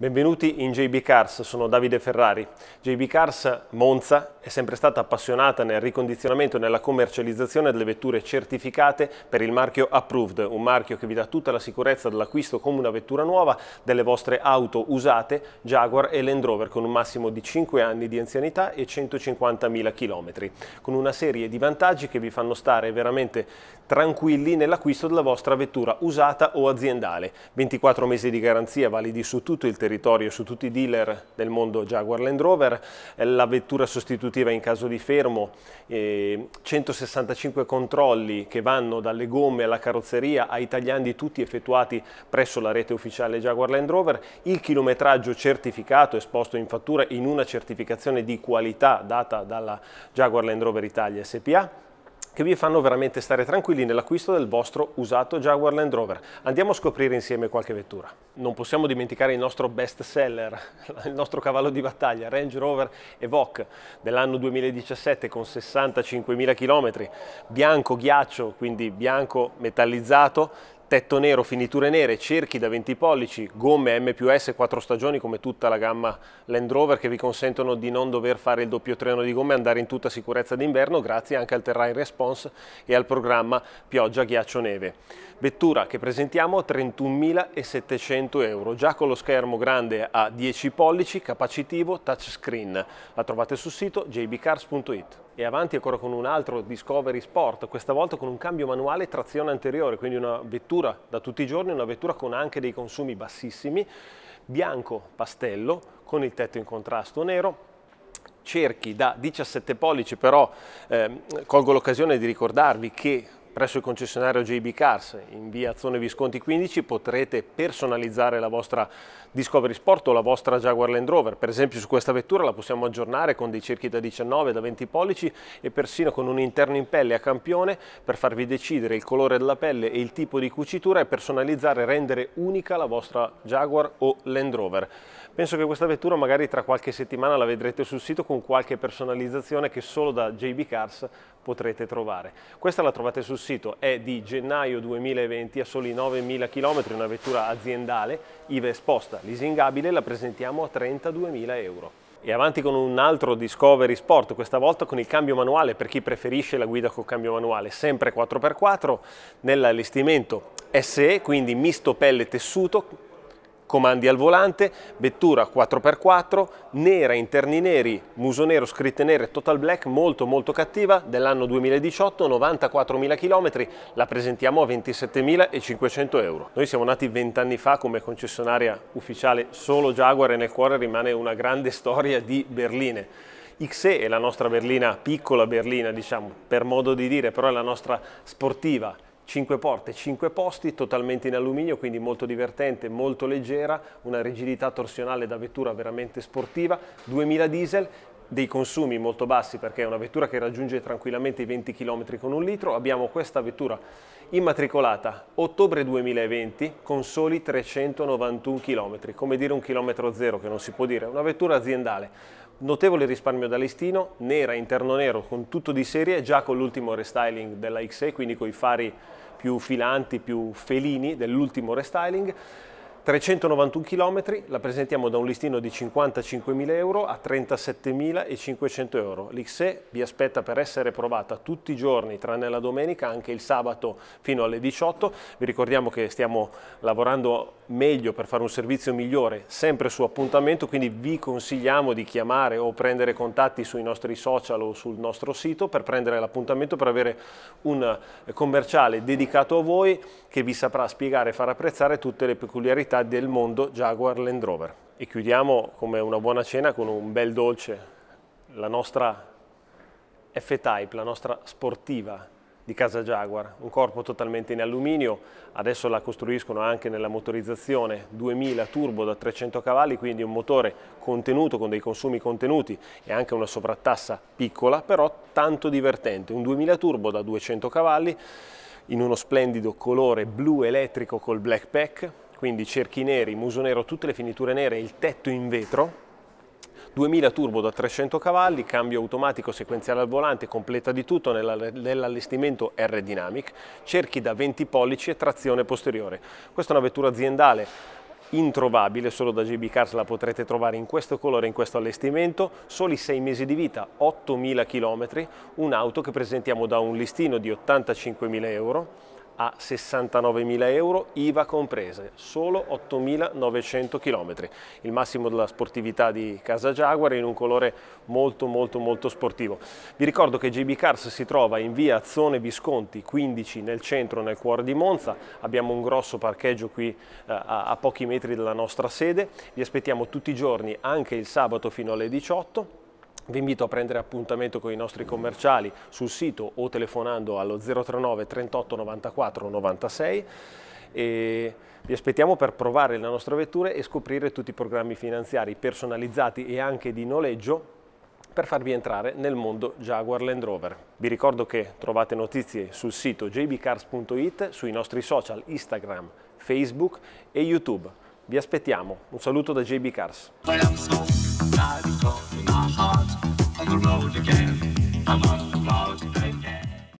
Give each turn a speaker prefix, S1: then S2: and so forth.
S1: Benvenuti in JB Cars, sono Davide Ferrari. JB Cars Monza è sempre stata appassionata nel ricondizionamento e nella commercializzazione delle vetture certificate per il marchio Approved, un marchio che vi dà tutta la sicurezza dell'acquisto come una vettura nuova delle vostre auto usate Jaguar e Land Rover con un massimo di 5 anni di anzianità e 150.000 km, con una serie di vantaggi che vi fanno stare veramente tranquilli nell'acquisto della vostra vettura usata o aziendale. 24 mesi di garanzia validi su tutto il territorio territorio su tutti i dealer del mondo Jaguar Land Rover, eh, la vettura sostitutiva in caso di fermo, eh, 165 controlli che vanno dalle gomme alla carrozzeria ai tagliandi tutti effettuati presso la rete ufficiale Jaguar Land Rover, il chilometraggio certificato esposto in fattura in una certificazione di qualità data dalla Jaguar Land Rover Italia SPA, che vi fanno veramente stare tranquilli nell'acquisto del vostro usato Jaguar Land Rover. Andiamo a scoprire insieme qualche vettura. Non possiamo dimenticare il nostro best seller, il nostro cavallo di battaglia, Range Rover Evoque dell'anno 2017 con 65.000 km, bianco ghiaccio, quindi bianco metallizzato, tetto nero, finiture nere, cerchi da 20 pollici, gomme M più S 4 stagioni come tutta la gamma Land Rover che vi consentono di non dover fare il doppio treno di gomme e andare in tutta sicurezza d'inverno grazie anche al terrain response e al programma pioggia, ghiaccio, neve. Vettura che presentiamo a 31.700 euro, già con lo schermo grande a 10 pollici, capacitivo, touchscreen. La trovate sul sito jbcars.it e avanti ancora con un altro Discovery Sport, questa volta con un cambio manuale trazione anteriore, quindi una vettura da tutti i giorni, una vettura con anche dei consumi bassissimi, bianco pastello con il tetto in contrasto nero, cerchi da 17 pollici però eh, colgo l'occasione di ricordarvi che Presso il concessionario JB Cars in via Zone Visconti 15 potrete personalizzare la vostra Discovery Sport o la vostra Jaguar Land Rover. Per esempio su questa vettura la possiamo aggiornare con dei cerchi da 19, da 20 pollici e persino con un interno in pelle a campione per farvi decidere il colore della pelle e il tipo di cucitura e personalizzare e rendere unica la vostra Jaguar o Land Rover. Penso che questa vettura magari tra qualche settimana la vedrete sul sito con qualche personalizzazione che solo da JB Cars potrete trovare. Questa la trovate sul sito, è di gennaio 2020 a soli 9.000 km, una vettura aziendale, IVA esposta, leasingabile, la presentiamo a 32.000 euro. E avanti con un altro Discovery Sport, questa volta con il cambio manuale per chi preferisce la guida con cambio manuale, sempre 4x4, nell'allestimento SE, quindi misto pelle tessuto, comandi al volante, vettura 4x4, nera, interni neri, muso nero, scritte nere, total black, molto molto cattiva, dell'anno 2018, 94.000 km, la presentiamo a 27.500 euro. Noi siamo nati 20 anni fa come concessionaria ufficiale solo Jaguar e nel cuore rimane una grande storia di berline. XE è la nostra berlina, piccola berlina diciamo, per modo di dire, però è la nostra sportiva 5 porte, 5 posti, totalmente in alluminio, quindi molto divertente, molto leggera, una rigidità torsionale da vettura veramente sportiva, 2000 diesel, dei consumi molto bassi perché è una vettura che raggiunge tranquillamente i 20 km con un litro. Abbiamo questa vettura immatricolata ottobre 2020 con soli 391 km, come dire un chilometro zero che non si può dire, una vettura aziendale notevole risparmio da listino, nera, interno nero, con tutto di serie, già con l'ultimo restyling della XE, quindi con i fari più filanti, più felini dell'ultimo restyling. 391 km, la presentiamo da un listino di 55.000 euro a 37.500 euro. L'XE vi aspetta per essere provata tutti i giorni, tranne la domenica, anche il sabato fino alle 18. Vi ricordiamo che stiamo lavorando meglio per fare un servizio migliore, sempre su appuntamento, quindi vi consigliamo di chiamare o prendere contatti sui nostri social o sul nostro sito per prendere l'appuntamento per avere un commerciale dedicato a voi che vi saprà spiegare e far apprezzare tutte le peculiarità metà del mondo Jaguar Land Rover. E chiudiamo come una buona cena con un bel dolce, la nostra F-Type, la nostra sportiva di casa Jaguar, un corpo totalmente in alluminio, adesso la costruiscono anche nella motorizzazione 2000 turbo da 300 cavalli, quindi un motore contenuto con dei consumi contenuti e anche una sovrattassa piccola, però tanto divertente, un 2000 turbo da 200 cavalli in uno splendido colore blu elettrico col black pack, quindi cerchi neri, muso nero, tutte le finiture nere e il tetto in vetro. 2000 turbo da 300 cavalli, cambio automatico sequenziale al volante, completa di tutto nell'allestimento R-Dynamic, cerchi da 20 pollici e trazione posteriore. Questa è una vettura aziendale introvabile, solo da JB Cars la potrete trovare in questo colore, in questo allestimento, soli 6 mesi di vita, 8.000 km, un'auto che presentiamo da un listino di 85.000 euro, a 69.000 euro, IVA comprese, solo 8.900 km. Il massimo della sportività di Casa Jaguar in un colore molto molto molto sportivo. Vi ricordo che JB Cars si trova in via Zone Visconti 15 nel centro, nel cuore di Monza. Abbiamo un grosso parcheggio qui eh, a, a pochi metri dalla nostra sede. Vi aspettiamo tutti i giorni, anche il sabato fino alle 18 vi invito a prendere appuntamento con i nostri commerciali sul sito o telefonando allo 039 38 94 96 e vi aspettiamo per provare la nostra vettura e scoprire tutti i programmi finanziari personalizzati e anche di noleggio per farvi entrare nel mondo Jaguar Land Rover. Vi ricordo che trovate notizie sul sito jbcars.it, sui nostri social Instagram, Facebook e YouTube. Vi aspettiamo. Un saluto da JB Cars. the road again.